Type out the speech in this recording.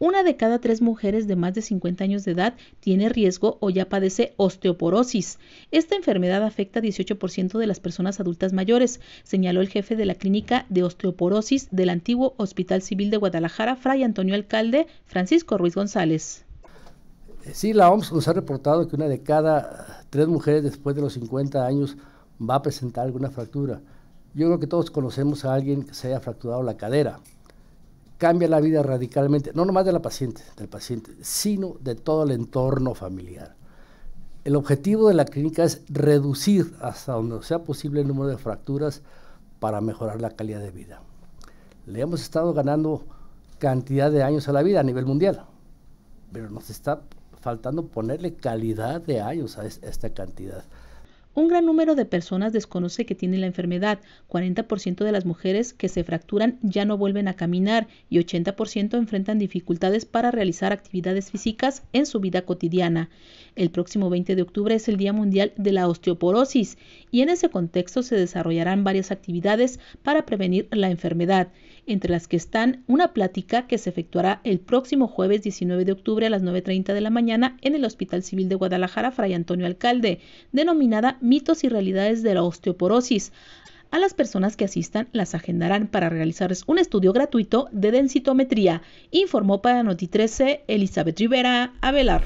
Una de cada tres mujeres de más de 50 años de edad tiene riesgo o ya padece osteoporosis. Esta enfermedad afecta 18% de las personas adultas mayores, señaló el jefe de la clínica de osteoporosis del antiguo Hospital Civil de Guadalajara, Fray Antonio Alcalde, Francisco Ruiz González. Eh, sí, la OMS nos ha reportado que una de cada tres mujeres después de los 50 años va a presentar alguna fractura. Yo creo que todos conocemos a alguien que se haya fracturado la cadera cambia la vida radicalmente, no nomás de la paciente, del paciente, sino de todo el entorno familiar. El objetivo de la clínica es reducir hasta donde sea posible el número de fracturas para mejorar la calidad de vida. Le hemos estado ganando cantidad de años a la vida a nivel mundial, pero nos está faltando ponerle calidad de años a esta cantidad. Un gran número de personas desconoce que tienen la enfermedad. 40% de las mujeres que se fracturan ya no vuelven a caminar y 80% enfrentan dificultades para realizar actividades físicas en su vida cotidiana. El próximo 20 de octubre es el Día Mundial de la Osteoporosis y en ese contexto se desarrollarán varias actividades para prevenir la enfermedad entre las que están una plática que se efectuará el próximo jueves 19 de octubre a las 9.30 de la mañana en el Hospital Civil de Guadalajara Fray Antonio Alcalde, denominada Mitos y Realidades de la Osteoporosis. A las personas que asistan las agendarán para realizarles un estudio gratuito de densitometría, informó para Noti 13 Elizabeth Rivera Avelar.